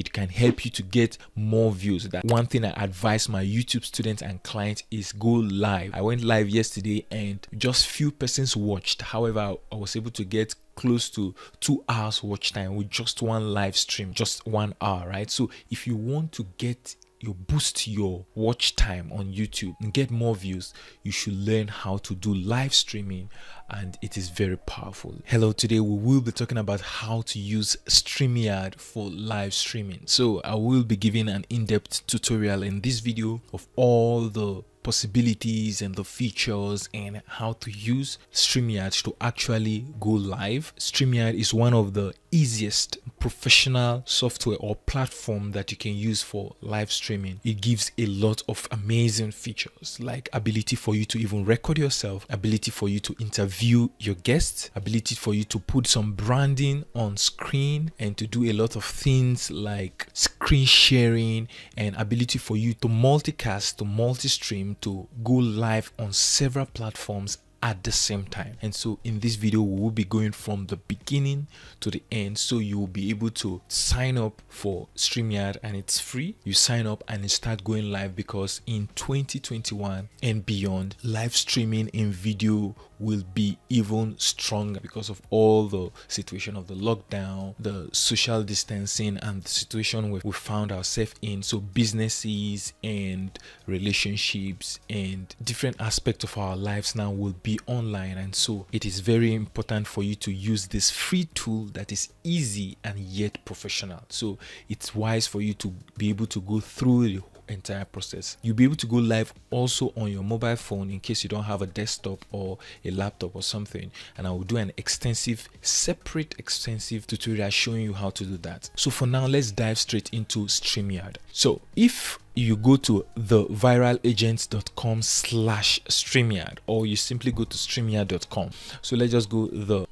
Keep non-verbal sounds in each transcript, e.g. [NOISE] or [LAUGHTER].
it can help you to get more views that one thing i advise my youtube students and clients is go live i went live yesterday and just few persons watched however i was able to get close to two hours watch time with just one live stream just one hour right so if you want to get you boost your watch time on YouTube and get more views, you should learn how to do live streaming and it is very powerful. Hello, today we will be talking about how to use StreamYard for live streaming. So I will be giving an in-depth tutorial in this video of all the possibilities and the features and how to use StreamYard to actually go live. StreamYard is one of the easiest professional software or platform that you can use for live streaming. It gives a lot of amazing features like ability for you to even record yourself, ability for you to interview your guests, ability for you to put some branding on screen and to do a lot of things like screen sharing and ability for you to multicast, to multi-stream to go live on several platforms at the same time and so in this video we will be going from the beginning to the end so you will be able to sign up for StreamYard and it's free you sign up and start going live because in 2021 and beyond live streaming in video will be even stronger because of all the situation of the lockdown the social distancing and the situation we found ourselves in so businesses and relationships and different aspects of our lives now will be be online and so it is very important for you to use this free tool that is easy and yet professional so it's wise for you to be able to go through the entire process. You'll be able to go live also on your mobile phone in case you don't have a desktop or a laptop or something. And I will do an extensive, separate extensive tutorial showing you how to do that. So for now, let's dive straight into StreamYard. So if you go to the viralagents.com slash StreamYard or you simply go to StreamYard.com. So let's just go the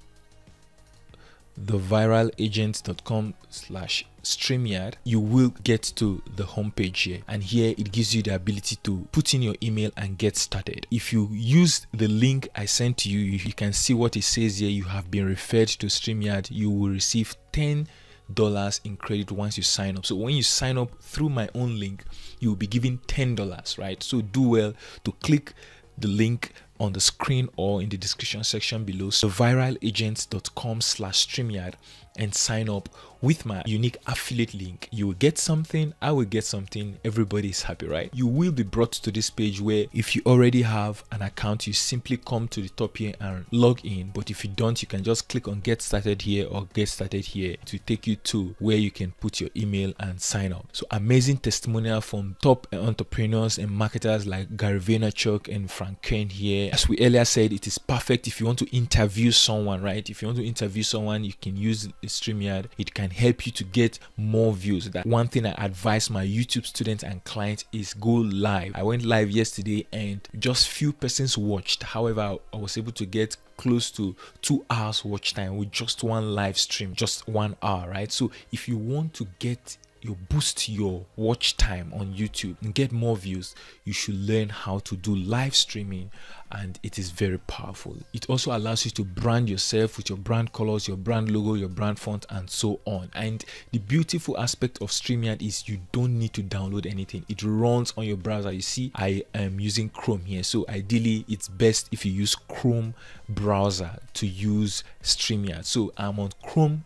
theviralagent.com slash StreamYard, you will get to the homepage here. And here it gives you the ability to put in your email and get started. If you use the link I sent to you, you can see what it says here. You have been referred to StreamYard. You will receive 10 dollars in credit once you sign up. So when you sign up through my own link, you will be given ten dollars, right? So do well to click the link on the screen or in the description section below so viralagents.com slash streamyard and sign up with my unique affiliate link, you will get something, I will get something, everybody is happy, right? You will be brought to this page where if you already have an account, you simply come to the top here and log in. But if you don't, you can just click on get started here or get started here to take you to where you can put your email and sign up. So amazing testimonial from top entrepreneurs and marketers like Gary Vaynerchuk and Frank Kane here. As we earlier said, it is perfect if you want to interview someone, right? If you want to interview someone, you can use StreamYard. It can can help you to get more views. That one thing I advise my YouTube students and clients is go live. I went live yesterday and just few persons watched. However, I was able to get close to two hours watch time with just one live stream, just one hour, right? So if you want to get you boost your watch time on YouTube and get more views, you should learn how to do live streaming and it is very powerful. It also allows you to brand yourself with your brand colors, your brand logo, your brand font and so on. And the beautiful aspect of StreamYard is you don't need to download anything. It runs on your browser. You see, I am using Chrome here. So ideally it's best if you use Chrome browser to use StreamYard. So I'm on Chrome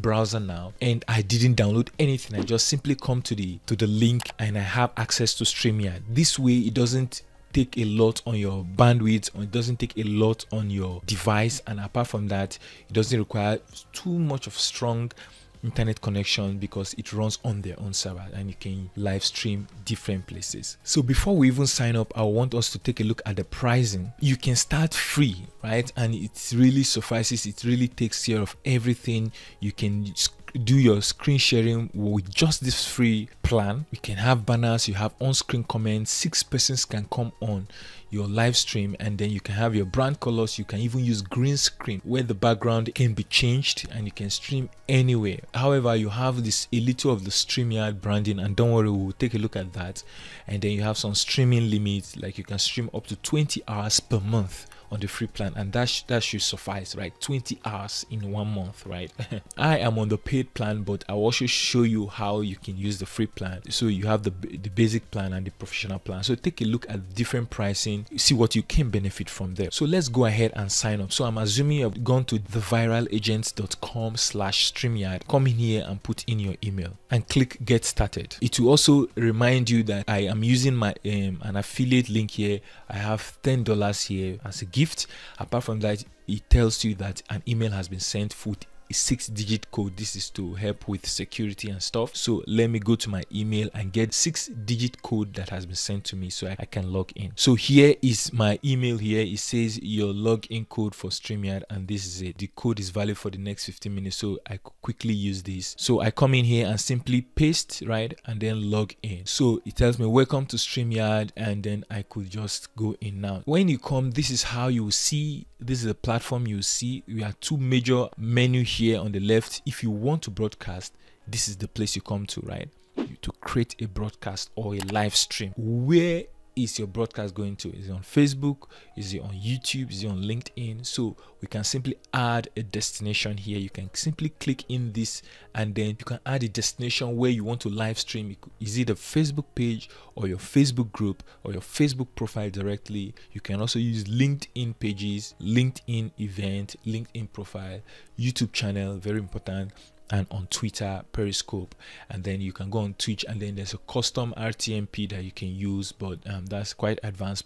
browser now and I didn't download anything. I just simply come to the to the link and I have access to StreamYard. This way it doesn't take a lot on your bandwidth or it doesn't take a lot on your device and apart from that it doesn't require too much of strong internet connection because it runs on their own server and you can live stream different places. So before we even sign up, I want us to take a look at the pricing. You can start free, right? And it really suffices. It really takes care of everything. You can do your screen sharing with just this free plan you can have banners you have on-screen comments six persons can come on your live stream and then you can have your brand colors you can even use green screen where the background can be changed and you can stream anywhere however you have this a little of the StreamYard branding and don't worry we'll take a look at that and then you have some streaming limits like you can stream up to 20 hours per month on the free plan and that, sh that should suffice right 20 hours in one month right [LAUGHS] i am on the paid plan but i will also show you how you can use the free plan so you have the, the basic plan and the professional plan so take a look at different pricing see what you can benefit from there so let's go ahead and sign up so i'm assuming you've gone to theviralagents.com slash streamyard come in here and put in your email and click get started it will also remind you that i am using my um, an affiliate link here i have ten dollars here as a gift gift apart from that it tells you that an email has been sent Foot six digit code this is to help with security and stuff so let me go to my email and get six digit code that has been sent to me so I, can log in so here is my email here it says your login code for StreamYard and this is it the code is valid for the next 15 minutes so I quickly use this so I come in here and simply paste right and then log in so it tells me welcome to StreamYard and then I could just go in now when you come this is how you see this is the platform you see we have two major menu here here on the left, if you want to broadcast, this is the place you come to, right? to create a broadcast or a live stream where is your broadcast going to? Is it on Facebook? Is it on YouTube? Is it on LinkedIn? So we can simply add a destination here. You can simply click in this and then you can add a destination where you want to live stream. Is it a Facebook page or your Facebook group or your Facebook profile directly? You can also use LinkedIn pages, LinkedIn event, LinkedIn profile, YouTube channel, very important, and on Twitter, Periscope, and then you can go on Twitch, and then there's a custom RTMP that you can use, but um, that's quite advanced.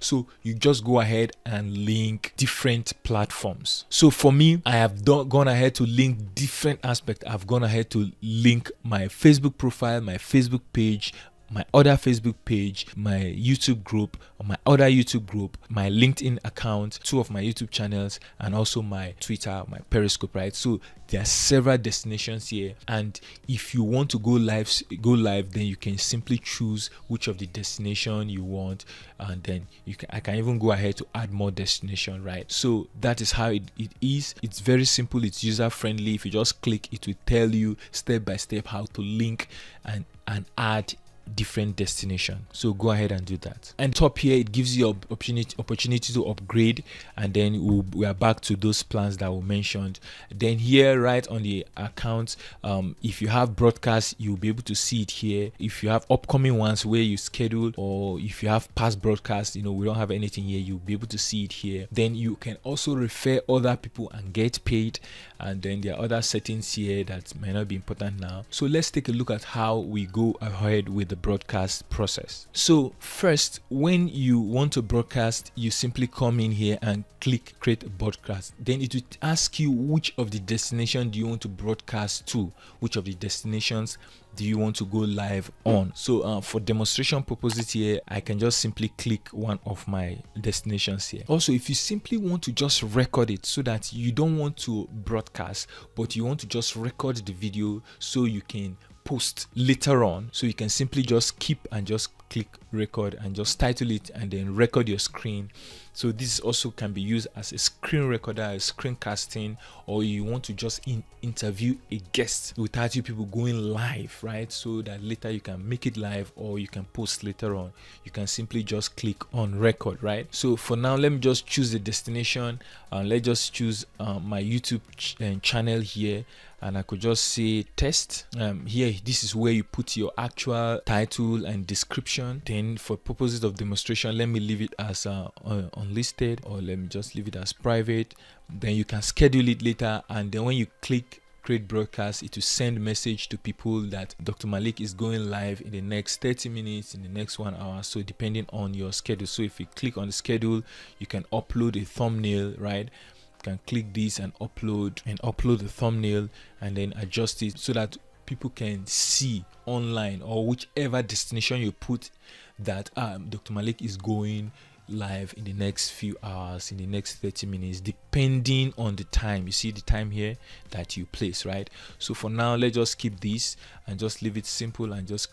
So you just go ahead and link different platforms. So for me, I have done, gone ahead to link different aspects. I've gone ahead to link my Facebook profile, my Facebook page, my other Facebook page, my YouTube group, my other YouTube group, my LinkedIn account, two of my YouTube channels, and also my Twitter, my Periscope, right? So there are several destinations here. And if you want to go live, go live, then you can simply choose which of the destination you want. And then you can, I can even go ahead to add more destination, right? So that is how it, it is. It's very simple. It's user friendly. If you just click, it will tell you step by step how to link and, and add different destination so go ahead and do that and top here it gives you opportunity opportunity to upgrade and then we'll, we are back to those plans that we mentioned then here right on the account um, if you have broadcast you'll be able to see it here if you have upcoming ones where you schedule or if you have past broadcasts you know we don't have anything here you'll be able to see it here then you can also refer other people and get paid and then there are other settings here that may not be important now so let's take a look at how we go ahead with the broadcast process. So first, when you want to broadcast, you simply come in here and click create a broadcast. Then it will ask you which of the destination do you want to broadcast to, which of the destinations do you want to go live on. So uh, for demonstration purposes here, I can just simply click one of my destinations here. Also, if you simply want to just record it so that you don't want to broadcast, but you want to just record the video so you can post later on. So you can simply just keep and just click record and just title it and then record your screen so this also can be used as a screen recorder, a screencasting, or you want to just in interview a guest without you people going live, right? So that later you can make it live or you can post later on. You can simply just click on record, right? So for now, let me just choose the destination and let's just choose uh, my YouTube ch uh, channel here and I could just say test um, here this is where you put your actual title and description then for purposes of demonstration let me leave it as uh, uh on unlisted or let me just leave it as private then you can schedule it later and then when you click create broadcast it will send message to people that dr malik is going live in the next 30 minutes in the next one hour so depending on your schedule so if you click on the schedule you can upload a thumbnail right you can click this and upload and upload the thumbnail and then adjust it so that people can see online or whichever destination you put that um, Dr. Malik is going live in the next few hours, in the next 30 minutes, depending on the time. You see the time here that you place, right? So for now, let's just keep this and just leave it simple and just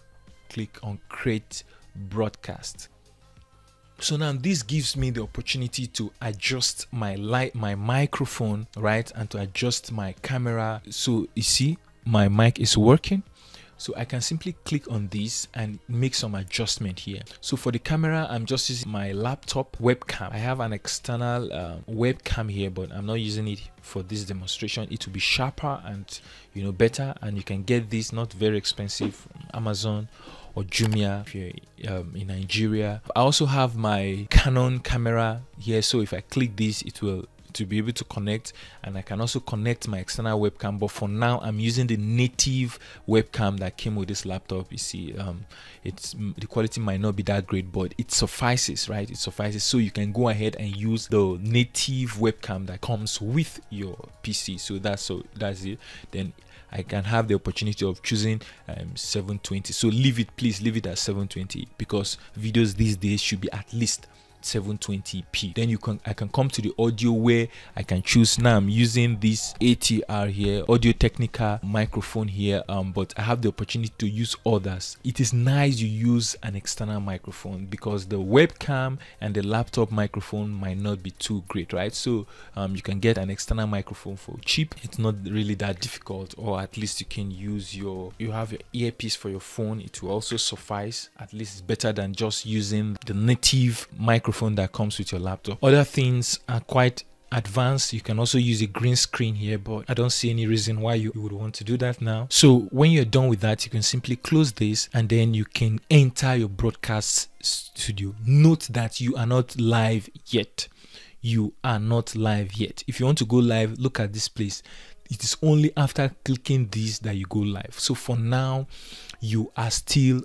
click on create broadcast. So now this gives me the opportunity to adjust my light, my microphone, right? And to adjust my camera. So you see, my mic is working so I can simply click on this and make some adjustment here. So for the camera, I'm just using my laptop webcam. I have an external um, webcam here, but I'm not using it for this demonstration. It will be sharper and you know better and you can get this not very expensive Amazon or Jumia if you're um, in Nigeria. I also have my Canon camera here. So if I click this, it will to be able to connect and I can also connect my external webcam but for now I'm using the native webcam that came with this laptop you see um, it's the quality might not be that great but it suffices right it suffices so you can go ahead and use the native webcam that comes with your PC so that's so that's it then I can have the opportunity of choosing um, 720 so leave it please leave it at 720 because videos these days should be at least 720p then you can i can come to the audio where i can choose now i'm using this atr here audio technica microphone here um, but i have the opportunity to use others it is nice you use an external microphone because the webcam and the laptop microphone might not be too great right so um, you can get an external microphone for cheap it's not really that difficult or at least you can use your you have your earpiece for your phone it will also suffice at least it's better than just using the native microphone microphone that comes with your laptop. Other things are quite advanced you can also use a green screen here but i don't see any reason why you would want to do that now so when you're done with that you can simply close this and then you can enter your broadcast studio note that you are not live yet you are not live yet if you want to go live look at this place it is only after clicking this that you go live so for now you are still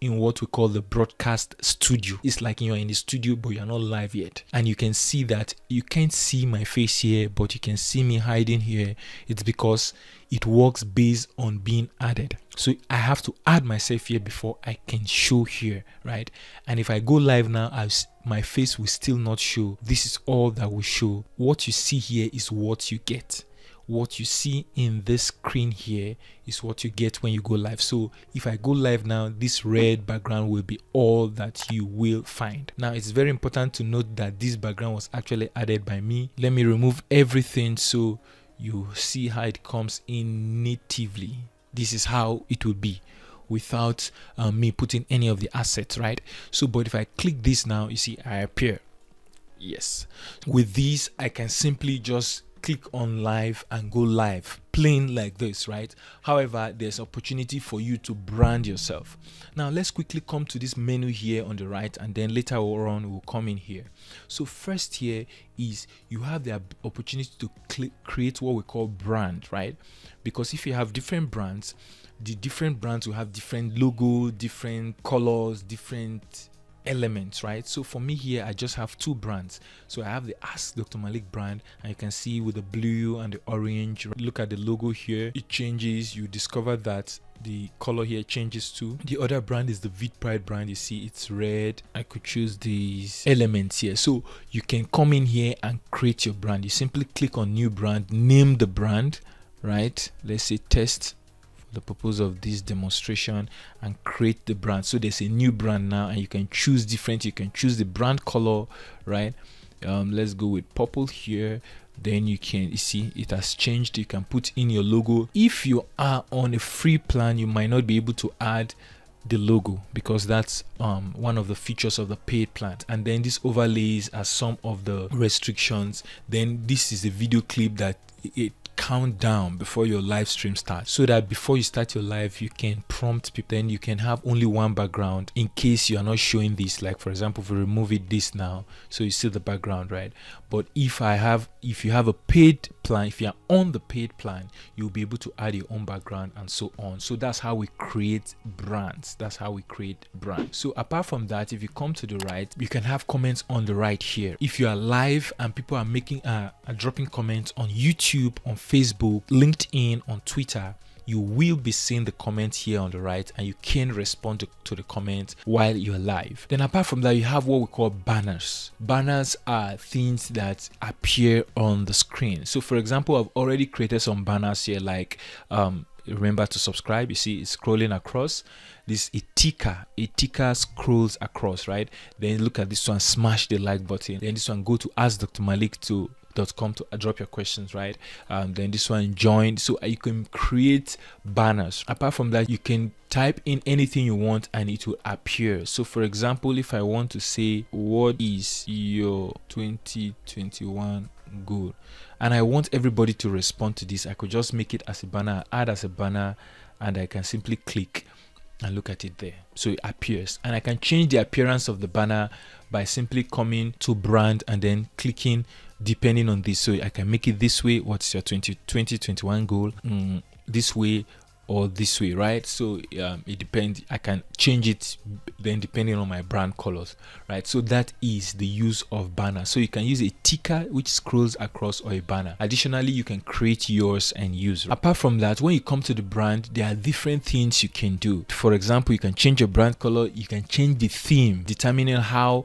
in what we call the broadcast studio. It's like you're in the studio, but you're not live yet. And you can see that you can't see my face here, but you can see me hiding here. It's because it works based on being added. So I have to add myself here before I can show here, right? And if I go live now, i my face will still not show. This is all that will show. What you see here is what you get what you see in this screen here is what you get when you go live so if i go live now this red background will be all that you will find now it's very important to note that this background was actually added by me let me remove everything so you see how it comes in natively this is how it will be without uh, me putting any of the assets right so but if i click this now you see i appear yes with these i can simply just click on live and go live plain like this right however there's opportunity for you to brand yourself now let's quickly come to this menu here on the right and then later on we'll come in here so first here is you have the opportunity to click, create what we call brand right because if you have different brands the different brands will have different logo different colors different elements, right? So for me here, I just have two brands. So I have the Ask Dr. Malik brand, and you can see with the blue and the orange. Look at the logo here, it changes. You discover that the color here changes too. The other brand is the Vit Pride brand. You see, it's red. I could choose these elements here. So you can come in here and create your brand. You simply click on new brand, name the brand, right? Let's say test for the purpose of this demonstration and create the brand so there's a new brand now and you can choose different you can choose the brand color right um, let's go with purple here then you can you see it has changed you can put in your logo if you are on a free plan you might not be able to add the logo because that's um, one of the features of the paid plan and then this overlays are some of the restrictions then this is a video clip that it countdown before your live stream starts so that before you start your live you can prompt people then you can have only one background in case you are not showing this like for example if we remove it this now so you see the background right but if i have if you have a paid plan if you are on the paid plan you'll be able to add your own background and so on so that's how we create brands that's how we create brands so apart from that if you come to the right you can have comments on the right here if you are live and people are making uh, are dropping comments on youtube on Facebook, LinkedIn, on Twitter, you will be seeing the comment here on the right and you can respond to, the comment while you're live. Then apart from that, you have what we call banners. Banners are things that appear on the screen. So for example, I've already created some banners here like um, remember to subscribe you see it's scrolling across this a ticker a ticker scrolls across right then look at this one smash the like button then this one go to ask dr malik to com to drop your questions right um, then this one join so uh, you can create banners apart from that you can type in anything you want and it will appear so for example if i want to say what is your 2021 goal and i want everybody to respond to this i could just make it as a banner add as a banner and i can simply click and look at it there so it appears and i can change the appearance of the banner by simply coming to brand and then clicking depending on this. So I can make it this way. What's your 2020 goal? Mm, this way or this way, right? So um, it depends. I can change it then depending on my brand colors, right? So that is the use of banner. So you can use a ticker which scrolls across or a banner. Additionally, you can create yours and use. Right? Apart from that, when you come to the brand, there are different things you can do. For example, you can change your brand color. You can change the theme, determining how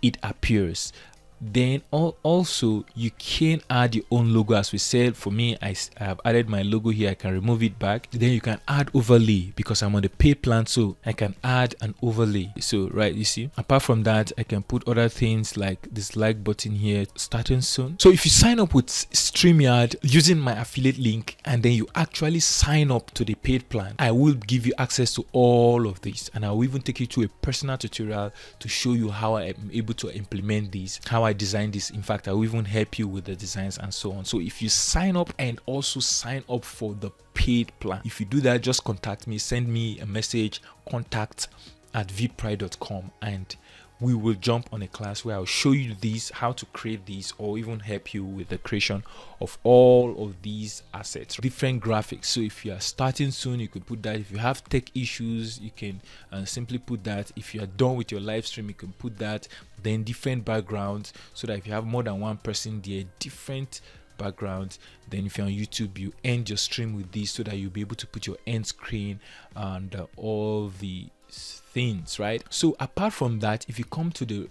it appears then also you can add your own logo as we said for me I, have added my logo here i can remove it back then you can add overlay because i'm on the paid plan so i can add an overlay so right you see apart from that i can put other things like this like button here starting soon so if you sign up with streamyard using my affiliate link and then you actually sign up to the paid plan i will give you access to all of this and i will even take you to a personal tutorial to show you how i am able to implement these how I I designed this. In fact, I will even help you with the designs and so on. So if you sign up and also sign up for the paid plan, if you do that, just contact me, send me a message, contact at vipride.com, and we will jump on a class where I'll show you these, how to create these, or even help you with the creation of all of these assets, different graphics. So if you are starting soon, you could put that. If you have tech issues, you can uh, simply put that. If you are done with your live stream, you can put that then different backgrounds so that if you have more than one person there different backgrounds then if you're on youtube you end your stream with this so that you'll be able to put your end screen and uh, all the things right so apart from that if you come to the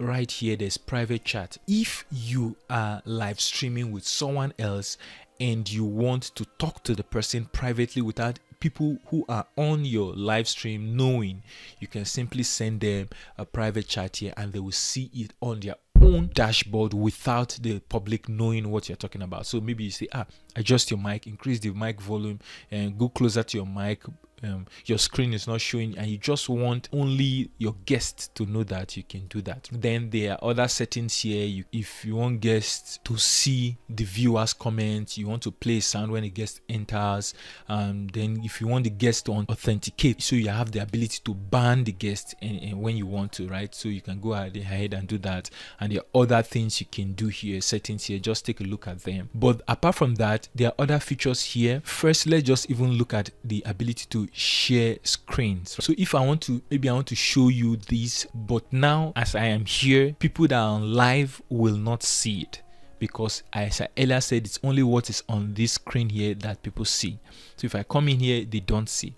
right here there's private chat if you are live streaming with someone else and you want to talk to the person privately without people who are on your live stream knowing, you can simply send them a private chat here and they will see it on their own dashboard without the public knowing what you're talking about. So maybe you say, ah, adjust your mic, increase the mic volume, and go closer to your mic, um, your screen is not showing and you just want only your guests to know that you can do that then there are other settings here you, if you want guests to see the viewers comments you want to play sound when a guest enters um, then if you want the guest to authenticate so you have the ability to ban the guest and, and when you want to right so you can go ahead and do that and there are other things you can do here settings here just take a look at them but apart from that there are other features here first let's just even look at the ability to share screens. So if I want to, maybe I want to show you this, but now as I am here, people that are on live will not see it because as I earlier said, it's only what is on this screen here that people see. So if I come in here, they don't see.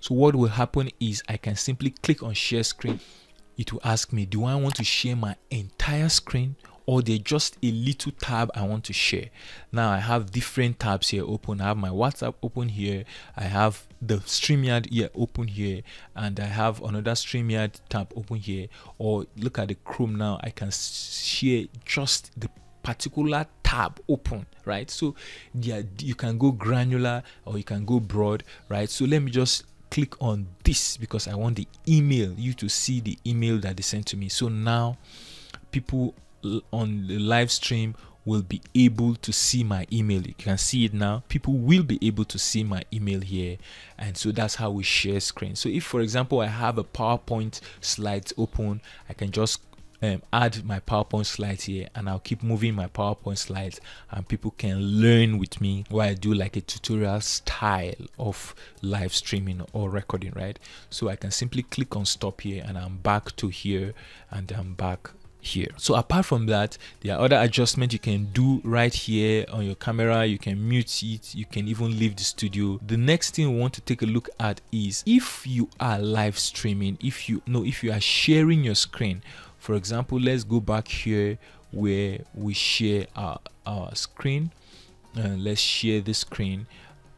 So what will happen is I can simply click on share screen. It will ask me, do I want to share my entire screen or they're just a little tab I want to share. Now I have different tabs here open. I have my WhatsApp open here. I have the StreamYard here open here and I have another StreamYard tab open here or look at the Chrome now. I can share just the particular tab open right so yeah you can go granular or you can go broad right so let me just click on this because i want the email you to see the email that they sent to me so now people on the live stream will be able to see my email. You can see it now. People will be able to see my email here. And so that's how we share screen. So if, for example, I have a PowerPoint slides open, I can just um, add my PowerPoint slides here and I'll keep moving my PowerPoint slides and people can learn with me while I do like a tutorial style of live streaming or recording, right? So I can simply click on stop here and I'm back to here and I'm back here so apart from that there are other adjustments you can do right here on your camera you can mute it you can even leave the studio the next thing we want to take a look at is if you are live streaming if you know if you are sharing your screen for example let's go back here where we share our, our screen uh, let's share the screen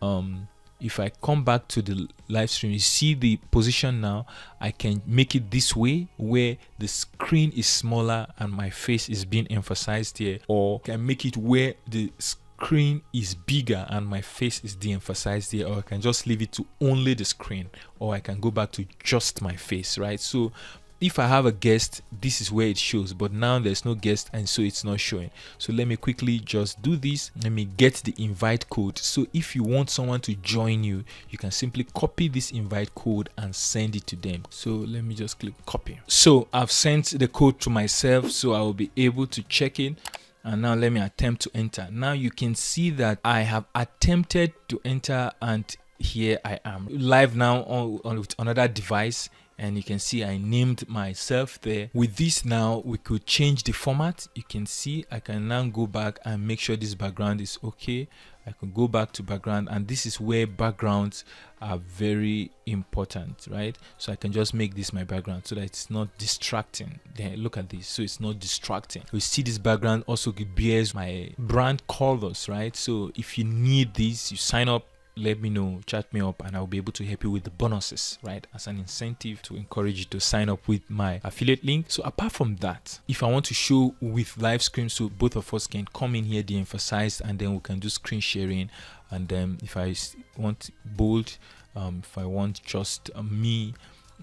um, if I come back to the live stream, you see the position now. I can make it this way where the screen is smaller and my face is being emphasized here, or I can make it where the screen is bigger and my face is de-emphasized here, or I can just leave it to only the screen, or I can go back to just my face, right? So if I have a guest, this is where it shows, but now there's no guest and so it's not showing. So let me quickly just do this. Let me get the invite code. So if you want someone to join you, you can simply copy this invite code and send it to them. So let me just click copy. So I've sent the code to myself so I will be able to check in and now let me attempt to enter now you can see that i have attempted to enter and here i am live now on, on another device and you can see I named myself there. With this now, we could change the format. You can see I can now go back and make sure this background is okay. I can go back to background and this is where backgrounds are very important, right? So I can just make this my background so that it's not distracting. Then look at this, so it's not distracting. You see this background also bears my brand colors, right? So if you need this, you sign up let me know, chat me up, and I'll be able to help you with the bonuses, right? As an incentive to encourage you to sign up with my affiliate link. So apart from that, if I want to show with live screen, so both of us can come in here, de-emphasize, and then we can do screen sharing. And then if I want bold, um, if I want just um, me,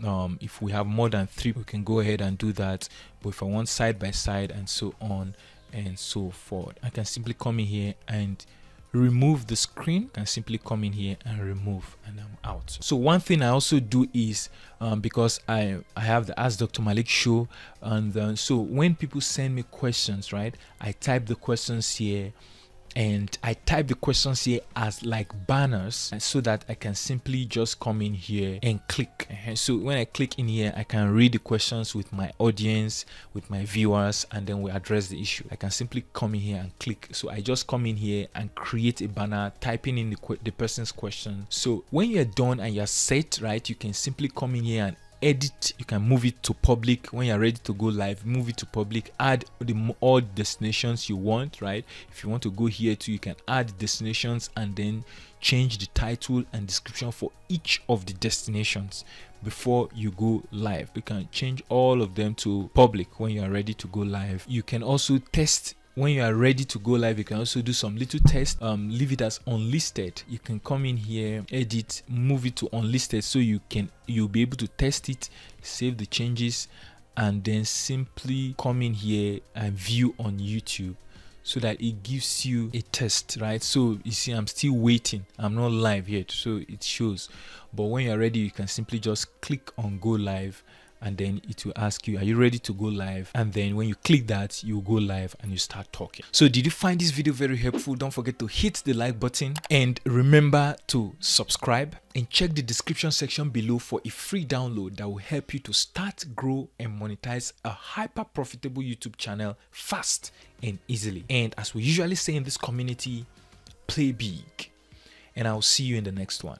um, if we have more than three, we can go ahead and do that. But if I want side by side and so on and so forth, I can simply come in here and remove the screen you can simply come in here and remove and i'm um, out so one thing i also do is um, because i i have the ask dr malik show and uh, so when people send me questions right i type the questions here and I type the questions here as like banners so that I can simply just come in here and click. Uh-huh. So when I click in here, I can read the questions with my audience, with my viewers, and then we address the issue. I can simply come in here and click. So I just come in here and create a banner, typing in the, the person's question. So when you're done and you're set, right, you can simply come in here and edit you can move it to public when you're ready to go live move it to public add the all destinations you want right if you want to go here too you can add destinations and then change the title and description for each of the destinations before you go live you can change all of them to public when you are ready to go live you can also test when you are ready to go live you can also do some little tests um, leave it as unlisted you can come in here edit move it to unlisted so you can you'll be able to test it save the changes and then simply come in here and view on youtube so that it gives you a test right so you see i'm still waiting i'm not live yet so it shows but when you're ready you can simply just click on go live and then it will ask you are you ready to go live and then when you click that you go live and you start talking so did you find this video very helpful don't forget to hit the like button and remember to subscribe and check the description section below for a free download that will help you to start grow and monetize a hyper profitable youtube channel fast and easily and as we usually say in this community play big and i'll see you in the next one